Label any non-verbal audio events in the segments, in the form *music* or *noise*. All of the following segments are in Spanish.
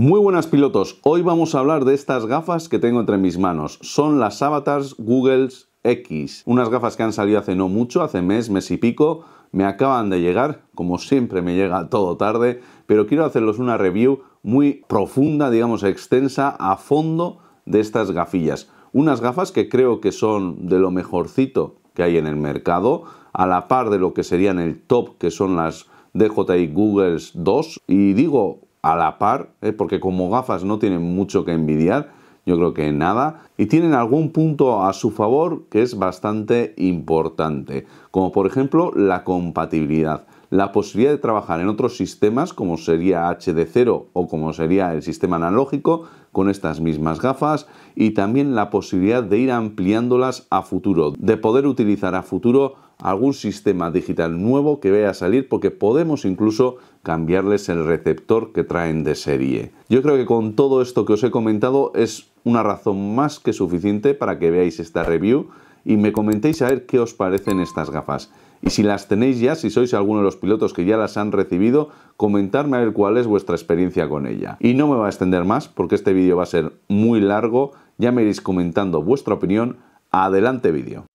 Muy buenas pilotos, hoy vamos a hablar de estas gafas que tengo entre mis manos. Son las avatars Google's X, unas gafas que han salido hace no mucho, hace mes, mes y pico, me acaban de llegar, como siempre me llega todo tarde, pero quiero hacerles una review muy profunda, digamos extensa, a fondo de estas gafillas. Unas gafas que creo que son de lo mejorcito que hay en el mercado, a la par de lo que serían el top, que son las DJI Google's 2, y digo a la par, ¿eh? porque como gafas no tienen mucho que envidiar, yo creo que nada, y tienen algún punto a su favor que es bastante importante, como por ejemplo la compatibilidad, la posibilidad de trabajar en otros sistemas como sería HD0 o como sería el sistema analógico, con estas mismas gafas y también la posibilidad de ir ampliándolas a futuro, de poder utilizar a futuro algún sistema digital nuevo que vaya a salir porque podemos incluso cambiarles el receptor que traen de serie. Yo creo que con todo esto que os he comentado es una razón más que suficiente para que veáis esta review y me comentéis a ver qué os parecen estas gafas. Y si las tenéis ya, si sois alguno de los pilotos que ya las han recibido, comentarme a ver cuál es vuestra experiencia con ella. Y no me va a extender más porque este vídeo va a ser muy largo, ya me iréis comentando vuestra opinión. Adelante vídeo.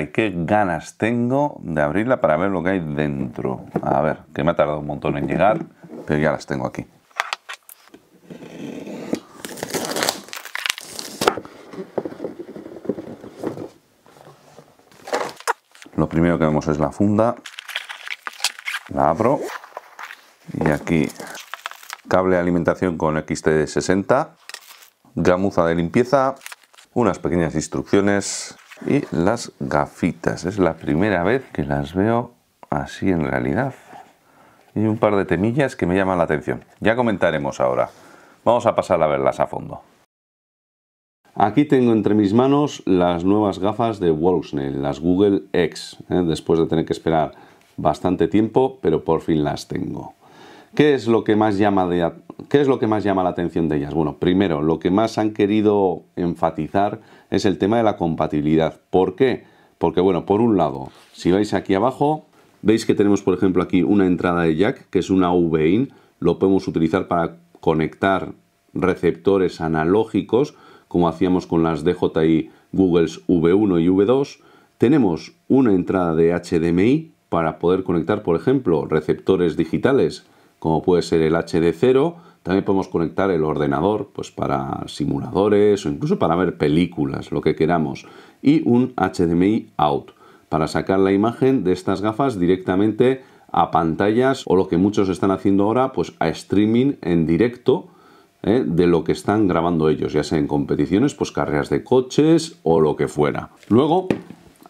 y qué ganas tengo de abrirla para ver lo que hay dentro. A ver, que me ha tardado un montón en llegar, pero ya las tengo aquí. Lo primero que vemos es la funda. La abro. Y aquí cable de alimentación con XT60. Gamuza de limpieza. Unas pequeñas instrucciones y las gafitas. Es la primera vez que las veo así en realidad. Y un par de temillas que me llaman la atención. Ya comentaremos ahora. Vamos a pasar a verlas a fondo. Aquí tengo entre mis manos las nuevas gafas de Wolfsnail, las Google X, ¿eh? después de tener que esperar bastante tiempo, pero por fin las tengo. ¿Qué es lo que más llama de, ¿Qué es lo que más llama la atención de ellas? Bueno, primero, lo que más han querido enfatizar es el tema de la compatibilidad. ¿Por qué? Porque, bueno, por un lado, si vais aquí abajo, veis que tenemos, por ejemplo, aquí una entrada de jack, que es una V-In, lo podemos utilizar para conectar receptores analógicos, como hacíamos con las DJI Googles V1 y V2. Tenemos una entrada de HDMI para poder conectar, por ejemplo, receptores digitales como puede ser el HD0. También podemos conectar el ordenador pues para simuladores o incluso para ver películas, lo que queramos. Y un HDMI out para sacar la imagen de estas gafas directamente a pantallas o lo que muchos están haciendo ahora, pues a streaming en directo ¿eh? de lo que están grabando ellos, ya sea en competiciones, pues carreras de coches o lo que fuera. Luego,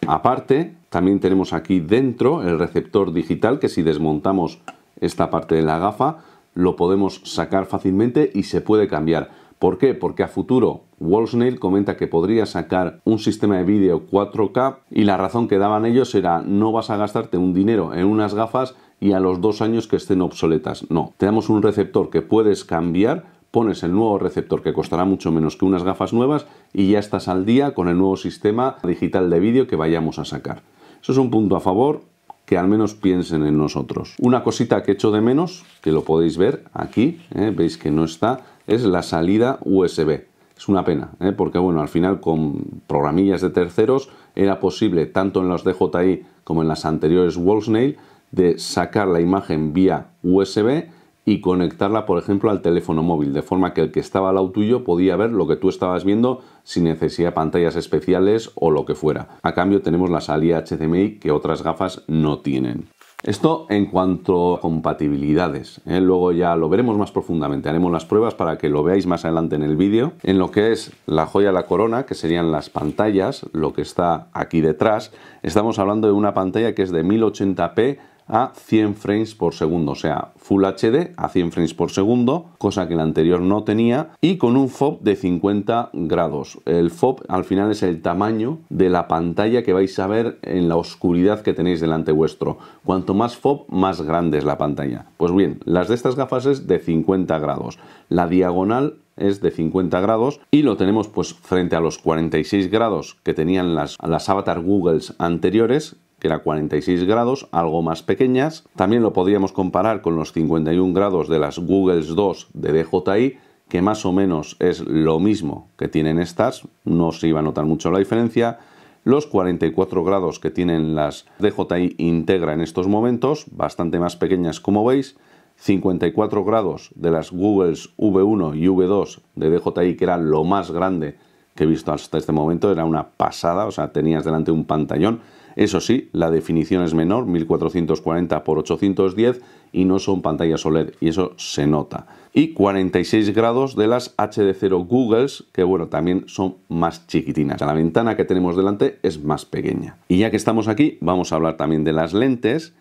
aparte, también tenemos aquí dentro el receptor digital que si desmontamos esta parte de la gafa, lo podemos sacar fácilmente y se puede cambiar. ¿Por qué? Porque a futuro Wolfsnail comenta que podría sacar un sistema de vídeo 4K y la razón que daban ellos era no vas a gastarte un dinero en unas gafas y a los dos años que estén obsoletas. No, tenemos un receptor que puedes cambiar, pones el nuevo receptor que costará mucho menos que unas gafas nuevas y ya estás al día con el nuevo sistema digital de vídeo que vayamos a sacar. Eso es un punto a favor, que al menos piensen en nosotros. Una cosita que echo de menos, que lo podéis ver aquí, ¿eh? veis que no está, es la salida USB. Es una pena, ¿eh? porque bueno, al final con programillas de terceros era posible, tanto en las DJI como en las anteriores Wallsnail, de sacar la imagen vía USB y conectarla, por ejemplo, al teléfono móvil, de forma que el que estaba al lado tuyo podía ver lo que tú estabas viendo sin necesidad de pantallas especiales o lo que fuera. A cambio tenemos la salida HDMI que otras gafas no tienen. Esto en cuanto a compatibilidades, ¿eh? luego ya lo veremos más profundamente, haremos las pruebas para que lo veáis más adelante en el vídeo. En lo que es la joya la corona, que serían las pantallas, lo que está aquí detrás, estamos hablando de una pantalla que es de 1080p a 100 frames por segundo, o sea, Full HD a 100 frames por segundo, cosa que la anterior no tenía, y con un FOB de 50 grados. El FOB al final es el tamaño de la pantalla que vais a ver en la oscuridad que tenéis delante vuestro. Cuanto más FOB, más grande es la pantalla. Pues bien, las de estas gafas es de 50 grados. La diagonal es de 50 grados y lo tenemos pues frente a los 46 grados que tenían las, las avatar Googles anteriores era 46 grados, algo más pequeñas. También lo podríamos comparar con los 51 grados de las Googles 2 de DJI, que más o menos es lo mismo que tienen estas, no se iba a notar mucho la diferencia. Los 44 grados que tienen las DJI Integra en estos momentos, bastante más pequeñas como veis, 54 grados de las Googles V1 y V2 de DJI, que era lo más grande que he visto hasta este momento, era una pasada, o sea, tenías delante un pantallón. Eso sí, la definición es menor, 1440 x 810 y no son pantallas OLED y eso se nota. Y 46 grados de las HD0 Googles, que bueno, también son más chiquitinas. La ventana que tenemos delante es más pequeña. Y ya que estamos aquí, vamos a hablar también de las lentes.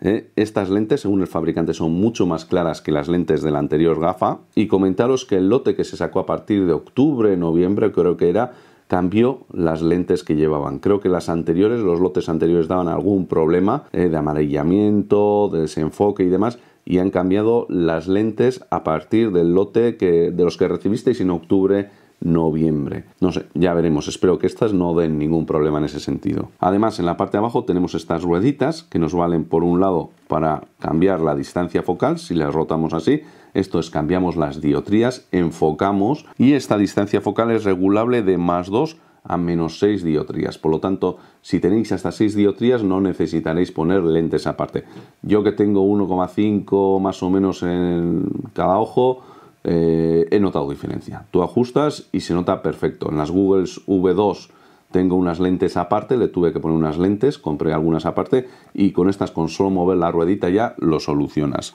¿eh? Estas lentes, según el fabricante, son mucho más claras que las lentes de la anterior gafa. Y comentaros que el lote que se sacó a partir de octubre, noviembre, creo que era, cambió las lentes que llevaban. Creo que las anteriores, los lotes anteriores daban algún problema eh, de amarillamiento, de desenfoque y demás, y han cambiado las lentes a partir del lote que, de los que recibisteis en octubre noviembre. No sé, ya veremos. Espero que estas no den ningún problema en ese sentido. Además, en la parte de abajo tenemos estas rueditas que nos valen por un lado para cambiar la distancia focal, si las rotamos así, esto es, cambiamos las diotrías, enfocamos y esta distancia focal es regulable de más 2 a menos 6 diotrías. Por lo tanto, si tenéis hasta 6 diotrías no necesitaréis poner lentes aparte. Yo que tengo 1,5 más o menos en cada ojo, eh, he notado diferencia. Tú ajustas y se nota perfecto. En las Googles V2 tengo unas lentes aparte, le tuve que poner unas lentes, compré algunas aparte y con estas con solo mover la ruedita ya lo solucionas.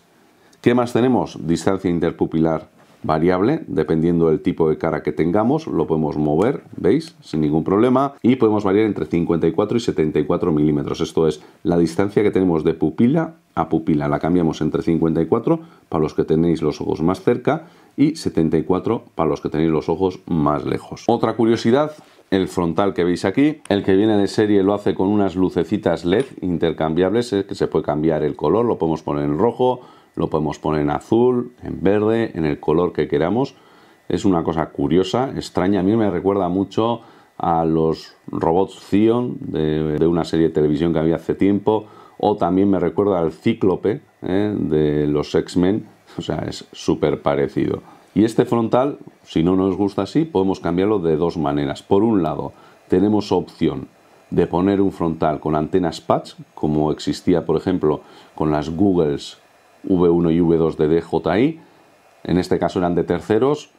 ¿Qué más tenemos? Distancia interpupilar variable, dependiendo del tipo de cara que tengamos, lo podemos mover, ¿veis? Sin ningún problema y podemos variar entre 54 y 74 milímetros, esto es la distancia que tenemos de pupila a pupila, la cambiamos entre 54 para los que tenéis los ojos más cerca y 74 para los que tenéis los ojos más lejos. Otra curiosidad, el frontal que veis aquí, el que viene de serie lo hace con unas lucecitas LED intercambiables, es eh, que se puede cambiar el color, lo podemos poner en rojo, lo podemos poner en azul, en verde, en el color que queramos. Es una cosa curiosa, extraña, a mí me recuerda mucho a los robots Zion de, una serie de televisión que había hace tiempo, o también me recuerda al Cíclope ¿eh? de los X-Men, *laughs* o sea, es súper parecido. Y este frontal, si no nos gusta así, podemos cambiarlo de dos maneras. Por un lado, tenemos opción de poner un frontal con antenas patch, como existía, por ejemplo, con las Googles V1 y V2 de DJI. En este caso eran de terceros.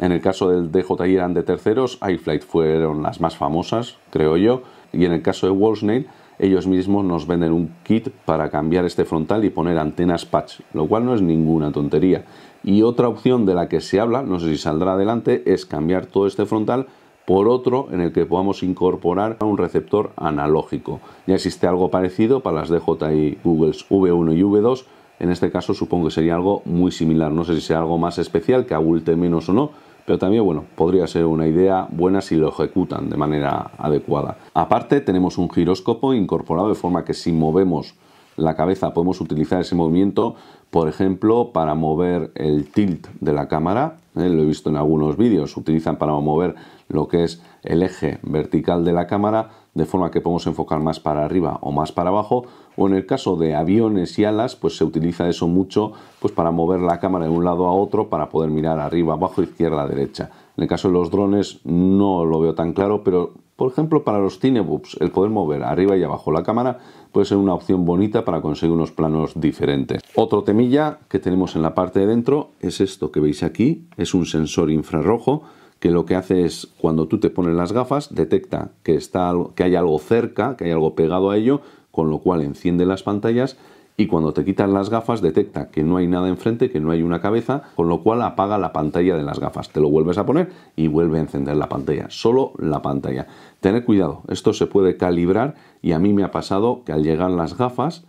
En el caso del DJI eran de terceros. iFlight fueron las más famosas, creo yo. Y en el caso de Wolfsnail, ellos mismos nos venden un kit para cambiar este frontal y poner antenas patch, lo cual no es ninguna tontería. Y otra opción de la que se habla, no sé si saldrá adelante, es cambiar todo este frontal por otro en el que podamos incorporar un receptor analógico. Ya existe algo parecido para las DJI Googles V1 y V2, en este caso supongo que sería algo muy similar, no sé si sea algo más especial que abulte menos o no, pero también bueno, podría ser una idea buena si lo ejecutan de manera adecuada. Aparte tenemos un giróscopo incorporado de forma que si movemos la cabeza podemos utilizar ese movimiento, por ejemplo, para mover el tilt de la cámara, ¿eh? lo he visto en algunos vídeos, utilizan para mover lo que es el eje vertical de la cámara, de forma que podemos enfocar más para arriba o más para abajo, o en el caso de aviones y alas, pues se utiliza eso mucho pues para mover la cámara de un lado a otro para poder mirar arriba, abajo, izquierda, derecha. En el caso de los drones no lo veo tan claro, pero por ejemplo para los cinebooks el poder mover arriba y abajo la cámara puede ser una opción bonita para conseguir unos planos diferentes. Otro temilla que tenemos en la parte de dentro es esto que veis aquí, es un sensor infrarrojo que lo que hace es cuando tú te pones las gafas detecta que, está, que hay algo cerca, que hay algo pegado a ello con lo cual enciende las pantallas y cuando te quitas las gafas detecta que no hay nada enfrente, que no hay una cabeza, con lo cual apaga la pantalla de las gafas. Te lo vuelves a poner y vuelve a encender la pantalla, solo la pantalla. Tener cuidado, esto se puede calibrar y a mí me ha pasado que al llegar las gafas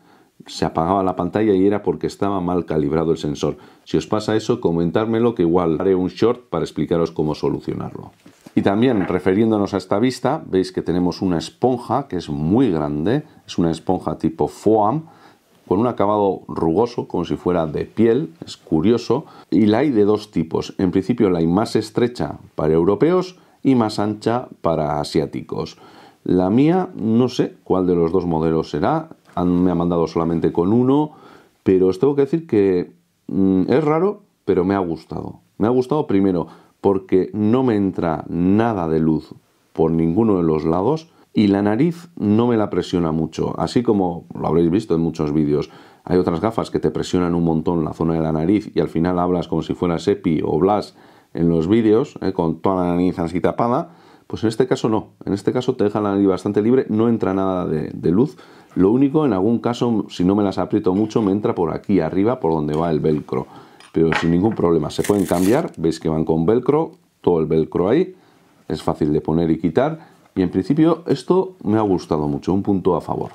se apagaba la pantalla y era porque estaba mal calibrado el sensor. Si os pasa eso, comentármelo que igual haré un short para explicaros cómo solucionarlo. Y también refiriéndonos a esta vista, veis que tenemos una esponja que es muy grande, es una esponja tipo foam, con un acabado rugoso, como si fuera de piel, es curioso, y la hay de dos tipos. En principio la hay más estrecha para europeos y más ancha para asiáticos. La mía, no sé cuál de los dos modelos será, me ha mandado solamente con uno, pero os tengo que decir que mm, es raro, pero me ha gustado. Me ha gustado primero porque no me entra nada de luz por ninguno de los lados y la nariz no me la presiona mucho, así como lo habréis visto en muchos vídeos. Hay otras gafas que te presionan un montón la zona de la nariz y al final hablas como si fueras Epi o Blas en los vídeos, eh, con toda la nariz así tapada. Pues en este caso no, en este caso te deja la nariz bastante libre, no entra nada de, de luz. Lo único, en algún caso, si no me las aprieto mucho, me entra por aquí arriba, por donde va el velcro pero sin ningún problema. Se pueden cambiar, veis que van con velcro, todo el velcro ahí, es fácil de poner y quitar y en principio esto me ha gustado mucho, un punto a favor.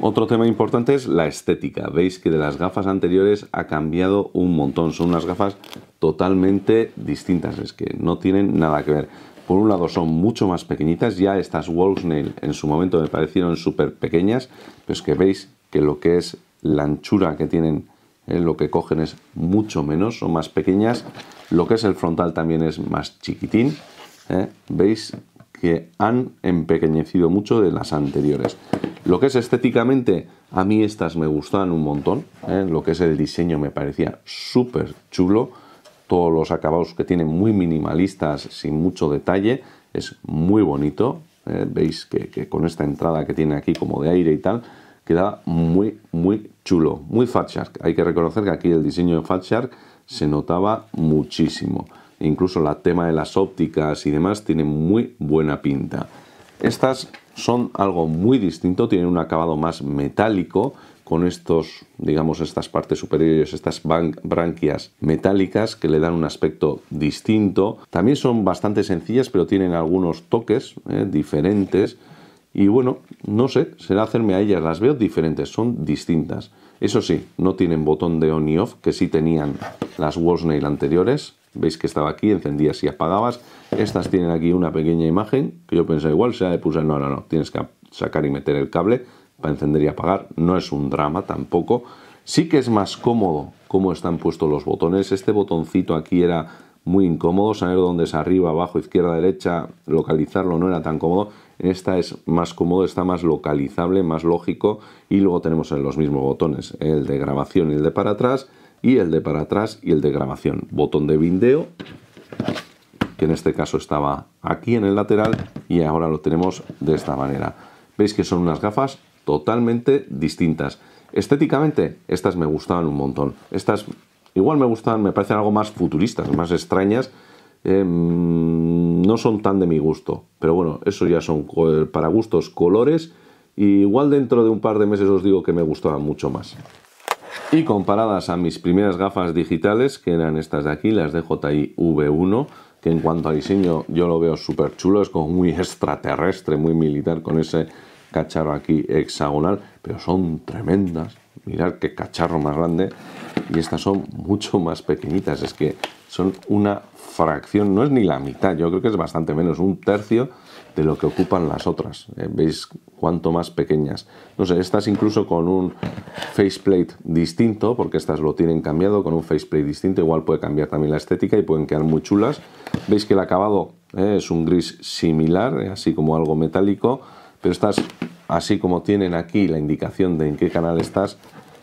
Otro tema importante es la estética. Veis que de las gafas anteriores ha cambiado un montón. Son unas gafas totalmente distintas, es que no tienen nada que ver. Por un lado son mucho más pequeñitas, ya estas Nail en su momento me parecieron súper pequeñas, pero es que veis que lo que es la anchura que tienen eh, lo que cogen es mucho menos, son más pequeñas. Lo que es el frontal también es más chiquitín. ¿eh? Veis que han empequeñecido mucho de las anteriores. Lo que es estéticamente, a mí estas me gustan un montón. ¿eh? Lo que es el diseño me parecía súper chulo. Todos los acabados que tienen muy minimalistas, sin mucho detalle, es muy bonito. Veis que con esta entrada que tiene aquí como de aire y tal, Queda muy, muy chulo, muy Fatshark. Hay que reconocer que aquí el diseño de Fat se notaba muchísimo. Incluso la tema de las ópticas y demás tiene muy buena pinta. Estas son algo muy distinto, tienen un acabado más metálico con estos, digamos, estas partes superiores, estas branquias metálicas que le dan un aspecto distinto. También son bastante sencillas, pero tienen algunos toques eh, diferentes. Y bueno, no sé, será hacerme a ellas, las veo diferentes, son distintas. Eso sí, no tienen botón de on y off, que sí tenían las Nail anteriores. Veis que estaba aquí, encendías y apagabas. Estas tienen aquí una pequeña imagen, que yo pensé igual sea de pulsar. No, no, no, tienes que sacar y meter el cable para encender y apagar. No es un drama tampoco. Sí que es más cómodo cómo están puestos los botones. Este botoncito aquí era muy incómodo, saber dónde es arriba, abajo, izquierda, derecha, localizarlo no era tan cómodo. Esta es más cómodo, está más localizable, más lógico y luego tenemos en los mismos botones el de grabación y el de para atrás y el de para atrás y el de grabación. Botón de bindeo que en este caso estaba aquí en el lateral y ahora lo tenemos de esta manera. Veis que son unas gafas totalmente distintas. Estéticamente, estas me gustaban un montón. Estas igual me gustan, me parecen algo más futuristas, más extrañas Em, no son tan de mi gusto. Pero bueno, eso ya son para gustos colores. igual dentro de un par de meses os digo que me gustaban mucho más. Y comparadas a mis primeras gafas digitales, que eran estas de aquí, las DJI V1, que en cuanto a diseño yo lo veo súper chulo, es como muy extraterrestre, muy militar, con ese cacharro aquí hexagonal, pero son tremendas. Mirad qué cacharro más grande. Y estas son mucho más pequeñitas, es que son una fracción, no es ni la mitad, yo creo que es bastante menos, un tercio de lo que ocupan las otras. Eh, ¿Veis cuánto más pequeñas? No sé, estas incluso con un faceplate distinto, porque estas lo tienen cambiado, con un faceplate distinto igual puede cambiar también la estética y pueden quedar muy chulas. Veis que el acabado eh, es un gris similar, eh, así como algo metálico, pero estas, así como tienen aquí la indicación de en qué canal estás,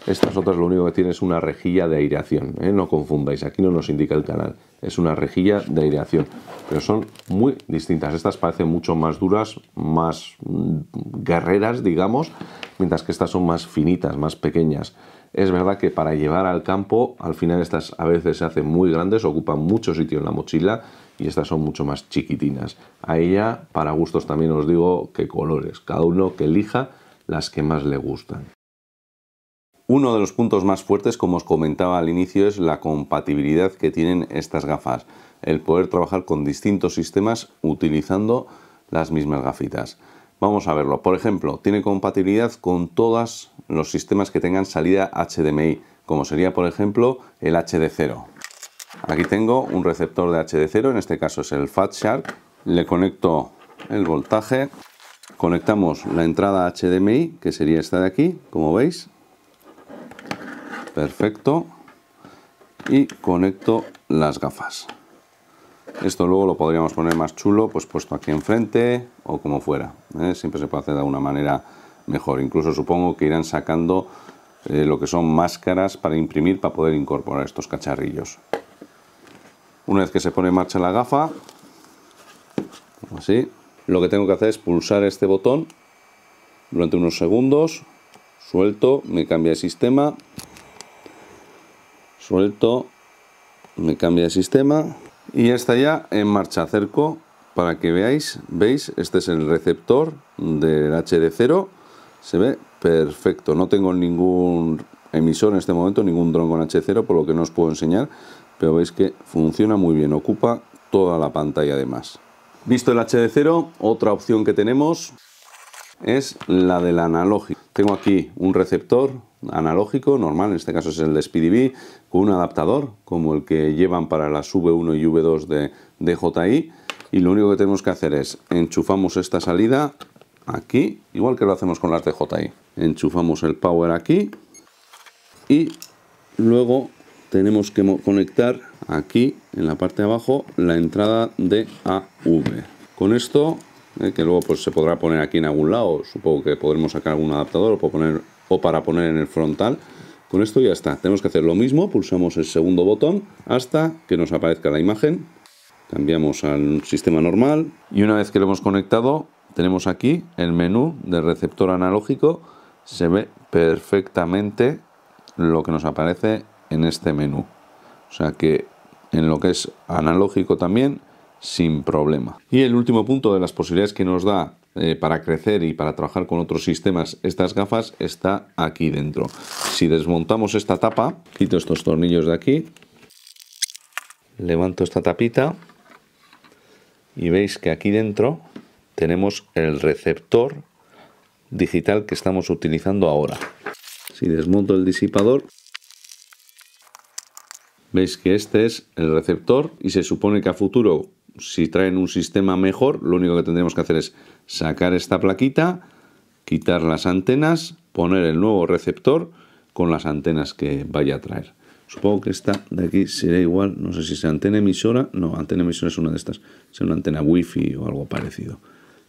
estas otras lo único que tienen es una rejilla de aireación, ¿eh? no confundáis, aquí no nos indica el canal, es una rejilla de aireación, pero son muy distintas. Estas parecen mucho más duras, más mm, guerreras, digamos, mientras que estas son más finitas, más pequeñas. Es verdad que para llevar al campo, al final estas a veces se hacen muy grandes, ocupan mucho sitio en la mochila y estas son mucho más chiquitinas. A ella, para gustos también os digo que colores, cada uno que elija las que más le gustan. Uno de los puntos más fuertes, como os comentaba al inicio, es la compatibilidad que tienen estas gafas, el poder trabajar con distintos sistemas utilizando las mismas gafitas. Vamos a verlo. Por ejemplo, tiene compatibilidad con todos los sistemas que tengan salida HDMI, como sería por ejemplo el HD0. Aquí tengo un receptor de HD0, en este caso es el Fat Shark. Le conecto el voltaje, conectamos la entrada HDMI, que sería esta de aquí, como veis, perfecto y conecto las gafas esto luego lo podríamos poner más chulo pues puesto aquí enfrente o como fuera ¿eh? siempre se puede hacer de alguna manera mejor incluso supongo que irán sacando eh, lo que son máscaras para imprimir para poder incorporar estos cacharrillos una vez que se pone en marcha la gafa así lo que tengo que hacer es pulsar este botón durante unos segundos suelto me cambia el sistema suelto, me cambia de sistema y está ya en marcha. Acerco para que veáis, veis, este es el receptor del HD0, se ve perfecto, no tengo ningún emisor en este momento, ningún dron con H0, por lo que no os puedo enseñar, pero veis que funciona muy bien, ocupa toda la pantalla además. Visto el HD0, otra opción que tenemos es la del analógico. Tengo aquí un receptor analógico normal, en este caso es el de SPDB, con un adaptador como el que llevan para las V1 y V2 de DJI y lo único que tenemos que hacer es enchufamos esta salida aquí, igual que lo hacemos con las DJI. Enchufamos el power aquí y luego tenemos que conectar aquí en la parte de abajo la entrada de AV. Con esto eh, que luego pues, se podrá poner aquí en algún lado, supongo que podremos sacar algún adaptador o, o para poner en el frontal. Con esto ya está, tenemos que hacer lo mismo, pulsamos el segundo botón hasta que nos aparezca la imagen, cambiamos al sistema normal y una vez que lo hemos conectado tenemos aquí el menú del receptor analógico, se ve perfectamente lo que nos aparece en este menú. O sea que en lo que es analógico también sin problema. Y el último punto de las posibilidades que nos da eh, para crecer y para trabajar con otros sistemas estas gafas está aquí dentro. Si desmontamos esta tapa, quito estos tornillos de aquí, levanto esta tapita y veis que aquí dentro tenemos el receptor digital que estamos utilizando ahora. Si desmonto el disipador, veis que este es el receptor y se supone que a futuro si traen un sistema mejor, lo único que tendremos que hacer es sacar esta plaquita, quitar las antenas, poner el nuevo receptor con las antenas que vaya a traer. Supongo que esta de aquí sería igual, no sé si es antena emisora, no, antena emisora es una de estas, sea una antena wifi o algo parecido.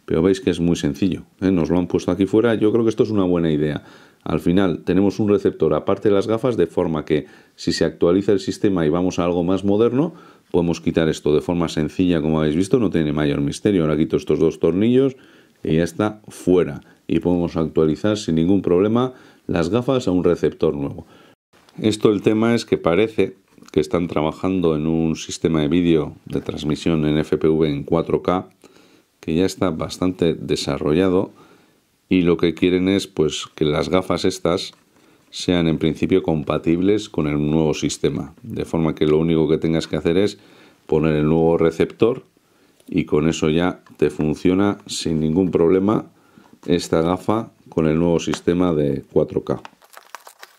Pero veis que es muy sencillo. ¿eh? Nos lo han puesto aquí fuera. Yo creo que esto es una buena idea. Al final tenemos un receptor aparte de las gafas de forma que si se actualiza el sistema y vamos a algo más moderno, podemos quitar esto de forma sencilla como habéis visto. No tiene mayor misterio. Ahora quito estos dos tornillos y ya está fuera. Y podemos actualizar sin ningún problema las gafas a un receptor nuevo. Esto el tema es que parece que están trabajando en un sistema de vídeo de transmisión en FPV en 4K que ya está bastante desarrollado y lo que quieren es pues que las gafas estas sean en principio compatibles con el nuevo sistema, de forma que lo único que tengas que hacer es poner el nuevo receptor y con eso ya te funciona sin ningún problema esta gafa con el nuevo sistema de 4K.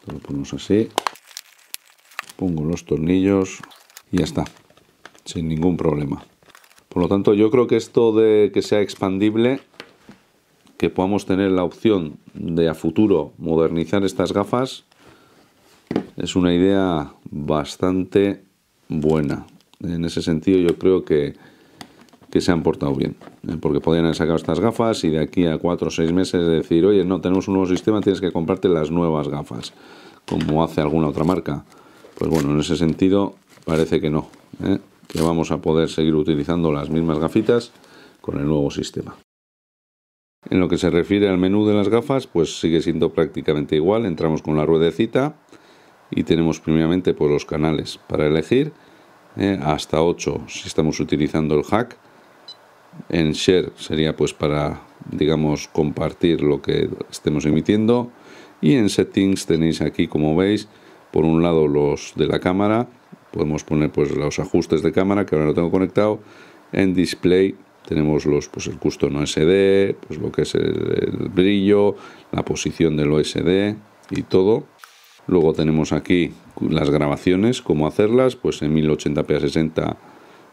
Lo ponemos así, pongo los tornillos y ya está, sin ningún problema. Por lo tanto, yo creo que esto de que sea expandible, que podamos tener la opción de a futuro modernizar estas gafas, es una idea bastante buena. En ese sentido, yo creo que, se han portado bien, ¿eh? porque podrían haber sacado estas gafas y de aquí a cuatro o seis meses decir, oye, no, tenemos un nuevo sistema, tienes que comprarte las nuevas gafas, como hace alguna otra marca. Pues bueno, en ese sentido parece que no. ¿eh? que vamos a poder seguir utilizando las mismas gafitas con el nuevo sistema. En lo que se refiere al menú de las gafas, pues sigue siendo prácticamente igual. Entramos con la ruedecita y tenemos primeramente pues, los canales para elegir eh, hasta 8 si estamos utilizando el hack. En share sería pues para, digamos, compartir lo que estemos emitiendo. Y en settings tenéis aquí, como veis, por un lado los de la cámara podemos poner pues los ajustes de cámara que ahora lo tengo conectado en display tenemos los pues el custom OSD pues lo que es el, brillo la posición del OSD y todo luego tenemos aquí las grabaciones cómo hacerlas pues en 1080p a 60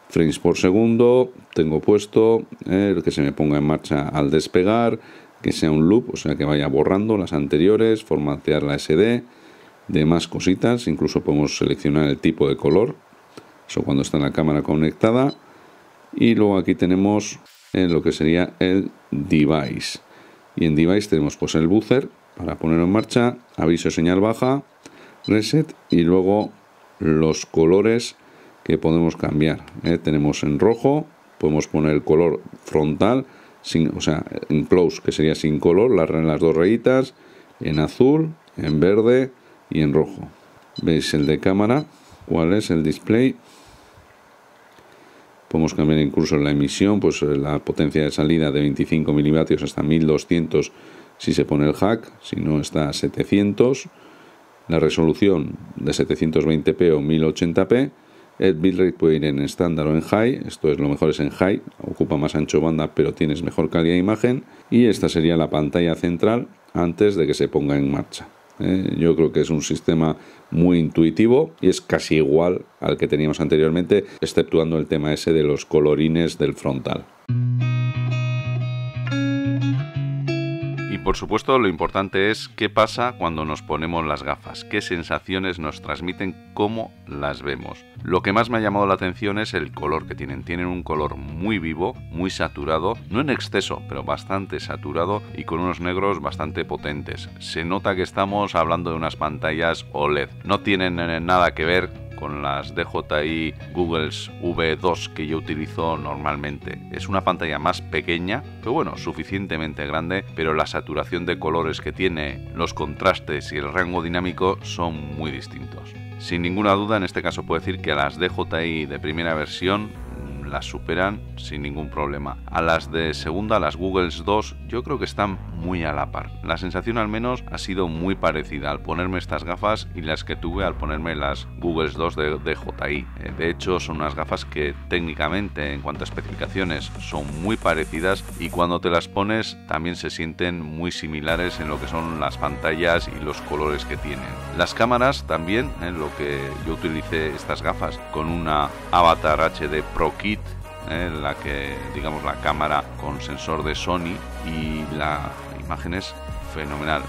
frames por segundo tengo puesto el eh, que se me ponga en marcha al despegar que sea un loop o sea que vaya borrando las anteriores formatear la SD de más cositas, incluso podemos seleccionar el tipo de color, eso cuando está en la cámara conectada, y luego aquí tenemos en eh, lo que sería el device. Y en device tenemos pues el buzzer para ponerlo en marcha, aviso señal baja, reset y luego los colores que podemos cambiar. Eh. Tenemos en rojo, podemos poner el color frontal, sin, o sea, en close que sería sin color, las, las dos rayitas, en azul, en verde, y en rojo. ¿Veis el de cámara? ¿Cuál es el display? Podemos cambiar incluso la emisión, pues eh, la potencia de salida de 25 milivatios hasta 1200 si se pone el hack, si no está a 700. La resolución de 720p o 1080p. El bitrate puede ir en estándar o en high, esto es lo mejor es en high, ocupa más ancho banda pero tienes mejor calidad de imagen. Y esta sería la pantalla central antes de que se ponga en marcha. Eh, yo creo que es un sistema muy intuitivo y es casi igual al que teníamos anteriormente, exceptuando el tema ese de los colorines del frontal por supuesto lo importante es qué pasa cuando nos ponemos las gafas, qué sensaciones nos transmiten, cómo las vemos. Lo que más me ha llamado la atención es el color que tienen. Tienen un color muy vivo, muy saturado, no en exceso, pero bastante saturado y con unos negros bastante potentes. Se nota que estamos hablando de unas pantallas OLED. No tienen eh, nada que ver con las DJI Googles V2 que yo utilizo normalmente. Es una pantalla más pequeña, pero bueno, suficientemente grande, pero la saturación de colores que tiene, los contrastes y el rango dinámico son muy distintos. Sin ninguna duda, en este caso puedo decir que las DJI de primera versión las superan sin ningún problema. A las de segunda, las Googles 2, yo creo que están muy a la par. La sensación al menos ha sido muy parecida al ponerme estas gafas y las que tuve al ponerme las google 2 de, de JI. Eh, de hecho, son unas gafas que técnicamente, en cuanto a especificaciones, son muy parecidas y cuando te las pones también se sienten muy similares en lo que son las pantallas y los colores que tienen. Las cámaras también, en eh, lo que yo utilicé estas gafas con una Avatar HD Pro Kit eh, la que digamos la cámara con sensor de Sony y la imagen es fenomenal.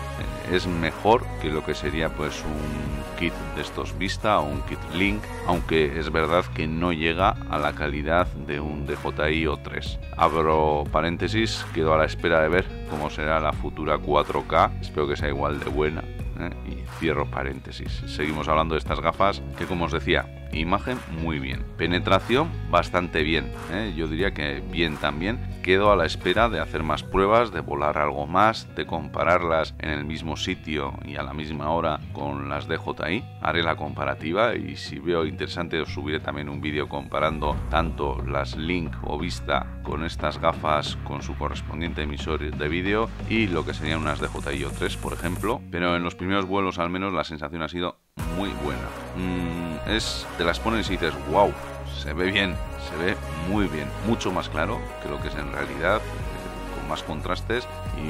Eh, es mejor que lo que sería pues un kit de estos Vista o un kit Link, aunque es verdad que no llega a la calidad de un DJI o 3. Abro paréntesis, quedo a la espera de ver cómo será la futura 4K, espero que sea igual de buena. Eh, y cierro paréntesis. Seguimos hablando de estas gafas que como os decía, Imagen muy bien. Penetración bastante bien. ¿eh? Yo diría que bien también. Quedo a la espera de hacer más pruebas, de volar algo más, de compararlas en el mismo sitio y a la misma hora con las DJI. Haré la comparativa y si veo interesante os subiré también un vídeo comparando tanto las Link o Vista con estas gafas con su correspondiente emisor de vídeo y lo que serían unas DJI O3 por ejemplo. Pero en los primeros vuelos al menos la sensación ha sido muy buena. Mm, es, te las pones y dices, wow, se ve bien, se ve muy bien, mucho más claro que lo que es en realidad, eh, con más contrastes y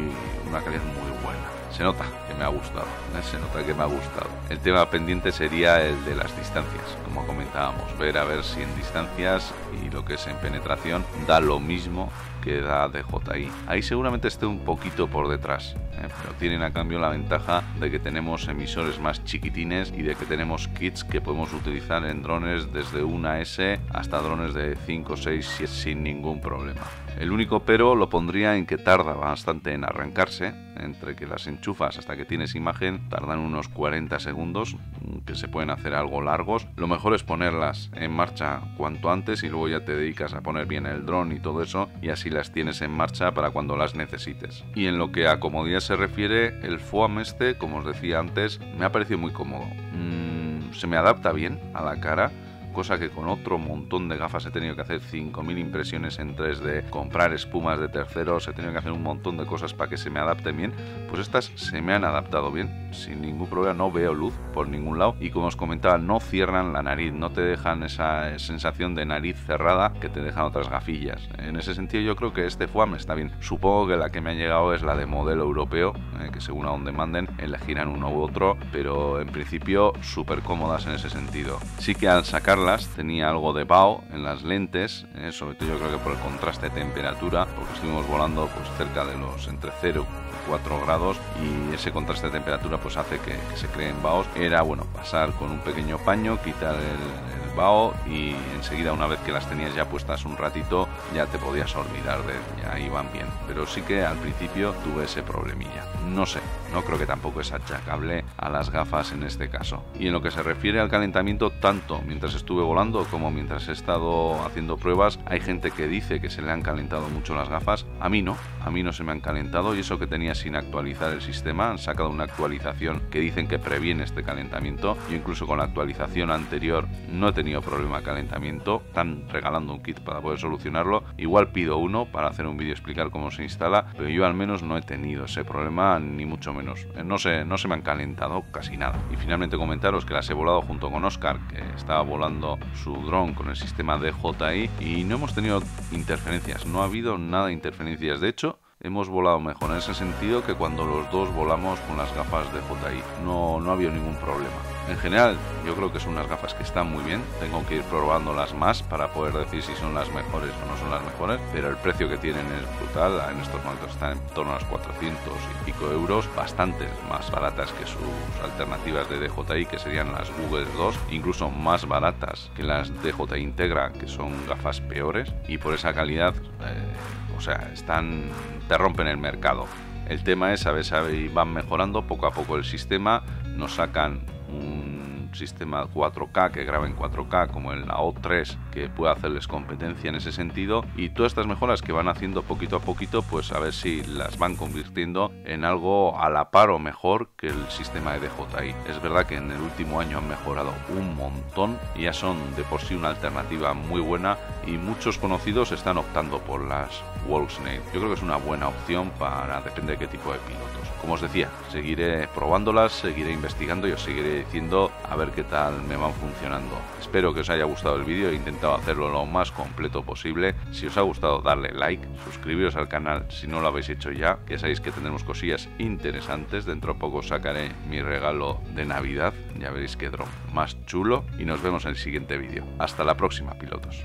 una calidad muy buena. Se nota que me ha gustado, ¿eh? se nota que me ha gustado. El tema pendiente sería el de las distancias, como comentábamos, ver a ver si en distancias y lo que es en penetración da lo mismo que da de DJI. Ahí seguramente esté un poquito por detrás, ¿eh? pero tienen a cambio la ventaja de que tenemos emisores más chiquitines y de que tenemos kits que podemos utilizar en drones desde una S hasta drones de 5, 6, 7 sin ningún problema. El único pero lo pondría en que tarda bastante en arrancarse entre que las enchufas hasta que tienes imagen tardan unos 40 segundos mm, que se pueden hacer algo largos lo mejor es ponerlas en marcha cuanto antes y luego ya te dedicas a poner bien el dron y todo eso y así las tienes en marcha para cuando las necesites y en lo que a comodidad se refiere el foam este como os decía antes me ha parecido muy cómodo mm, se me adapta bien a la cara cosa que con otro montón de gafas he tenido que hacer 5.000 impresiones en 3D, comprar espumas de terceros, he tenido que hacer un montón de cosas para que se me adapten bien, pues estas se me han adaptado bien, sin ningún problema, no veo luz por ningún lado y como os comentaba, no cierran la nariz, no te dejan esa sensación de nariz cerrada que te dejan otras gafillas. En ese sentido yo creo que este FUAM está bien. Supongo que la que me ha llegado es la de modelo europeo, eh, que según a donde manden elegirán uno u otro, pero en principio súper cómodas en ese sentido. Sí que al sacar tenía algo de bao en las lentes, ¿eh? sobre todo yo creo que por el contraste de temperatura, porque estuvimos volando pues cerca de los entre 0 y 4 grados y ese contraste de temperatura pues hace que, se creen vaos. Era bueno pasar con un pequeño paño, quitar el y enseguida una vez que las tenías ya puestas un ratito ya te podías olvidar de ya iban bien. Pero sí que al principio tuve ese problemilla. No sé, no creo que tampoco es achacable a las gafas en este caso. Y en lo que se refiere al calentamiento, tanto mientras estuve volando como mientras he estado haciendo pruebas, hay gente que dice que se le han calentado mucho las gafas, a mí no a mí no se me han calentado y eso que tenía sin actualizar el sistema, han sacado una actualización que dicen que previene este calentamiento. Yo incluso con la actualización anterior no he tenido problema de calentamiento, están regalando un kit para poder solucionarlo. Igual pido uno para hacer un vídeo explicar cómo se instala, pero yo al menos no he tenido ese problema ni mucho menos. Eh, no se, no se me han calentado casi nada. Y finalmente comentaros que las he volado junto con Oscar, que estaba volando su dron con el sistema DJI y no hemos tenido interferencias, no ha habido nada de interferencias. De hecho, hemos volado mejor en ese sentido que cuando los dos volamos con las gafas de JI. No, no ha habido ningún problema. En general, yo creo que son unas gafas que están muy bien. Tengo que ir probándolas más para poder decir si son las mejores o no son las mejores. Pero el precio que tienen es brutal. En estos momentos están en torno a los 400 y pico euros. Bastantes más baratas que sus alternativas de DJI, que serían las Google 2. Incluso más baratas que las DJI Integra, que son gafas peores. Y por esa calidad... Eh, o sea, están, te rompen el mercado. El tema es a ver van mejorando poco a poco el sistema, nos sacan un sistema 4K que graba en 4K como el o 3 que puede hacerles competencia en ese sentido y todas estas mejoras que van haciendo poquito a poquito pues a ver si las van convirtiendo en algo a la par o mejor que el sistema de DJI. Es verdad que en el último año han mejorado un montón y ya son de por sí una alternativa muy buena y muchos conocidos están optando por las Wolfsnake. Yo creo que es una buena opción para depender de qué tipo de pilotos. Como os decía, seguiré probándolas, seguiré investigando y os seguiré diciendo a ver qué tal me van funcionando. Espero que os haya gustado el vídeo, he intentado hacerlo lo más completo posible. Si os ha gustado darle like, suscribiros al canal si no lo habéis hecho ya, que sabéis que tendremos cosillas interesantes, dentro poco sacaré mi regalo de Navidad, ya veréis qué drop más chulo y nos vemos en el siguiente vídeo. Hasta la próxima pilotos.